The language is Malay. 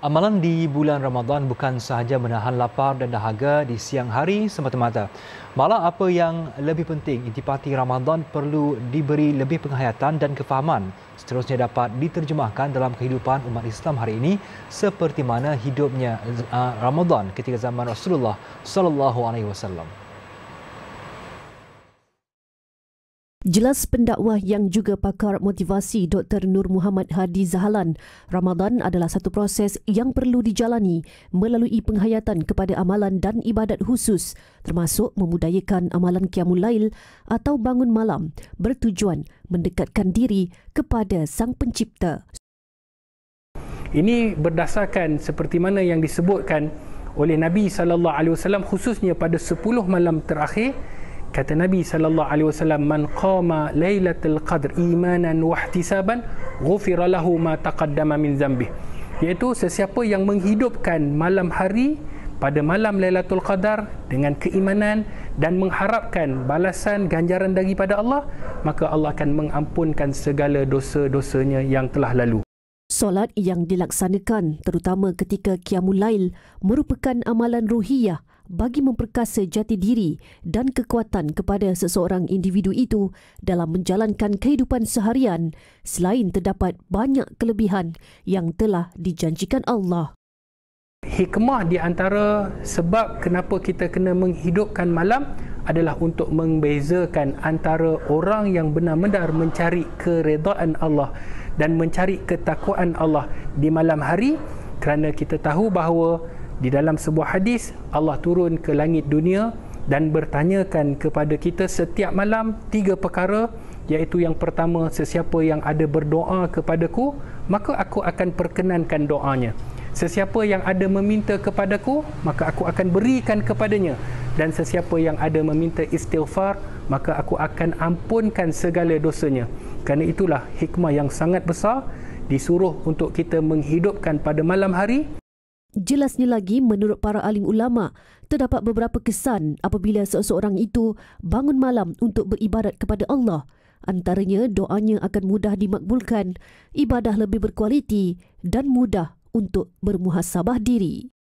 Amalan di bulan Ramadan bukan sahaja menahan lapar dan dahaga di siang hari semata-mata. Malah apa yang lebih penting, intipati Ramadan perlu diberi lebih penghayatan dan kefahaman. Seterusnya dapat diterjemahkan dalam kehidupan umat Islam hari ini seperti mana hidupnya ah, Ramadan ketika zaman Rasulullah sallallahu alaihi wasallam. Jelas pendakwah yang juga pakar motivasi Dr. Nur Muhammad Hadi Zahalan, Ramadan adalah satu proses yang perlu dijalani melalui penghayatan kepada amalan dan ibadat khusus termasuk memudayakan amalan Qiyamul Lail atau bangun malam bertujuan mendekatkan diri kepada Sang Pencipta. Ini berdasarkan seperti mana yang disebutkan oleh Nabi sallallahu alaihi wasallam khususnya pada 10 malam terakhir kata Nabi sallallahu alaihi wasallam man qama lailatul qadr imanan wa ihtisaban ghufira lahu ma taqaddama min dhanbi iaitu sesiapa yang menghidupkan malam hari pada malam Lailatul Qadar dengan keimanan dan mengharapkan balasan ganjaran daripada Allah maka Allah akan mengampunkan segala dosa-dosanya yang telah lalu Solat yang dilaksanakan terutama ketika Qiyamulail merupakan amalan ruhiyah bagi memperkasa jati diri dan kekuatan kepada seseorang individu itu dalam menjalankan kehidupan seharian selain terdapat banyak kelebihan yang telah dijanjikan Allah. Hikmah di antara sebab kenapa kita kena menghidupkan malam adalah untuk membezakan antara orang yang benar-benar mencari keredaan Allah dan mencari ketakwaan Allah di malam hari kerana kita tahu bahawa di dalam sebuah hadis Allah turun ke langit dunia dan bertanyakan kepada kita setiap malam tiga perkara iaitu yang pertama sesiapa yang ada berdoa kepadaku maka aku akan perkenankan doanya sesiapa yang ada meminta kepadaku maka aku akan berikan kepadanya dan sesiapa yang ada meminta istighfar maka aku akan ampunkan segala dosanya kerana itulah hikmah yang sangat besar disuruh untuk kita menghidupkan pada malam hari Jelasnya lagi menurut para alim ulama terdapat beberapa kesan apabila seseorang itu bangun malam untuk beribadat kepada Allah antaranya doanya akan mudah dimakbulkan ibadah lebih berkualiti dan mudah untuk bermuhasabah diri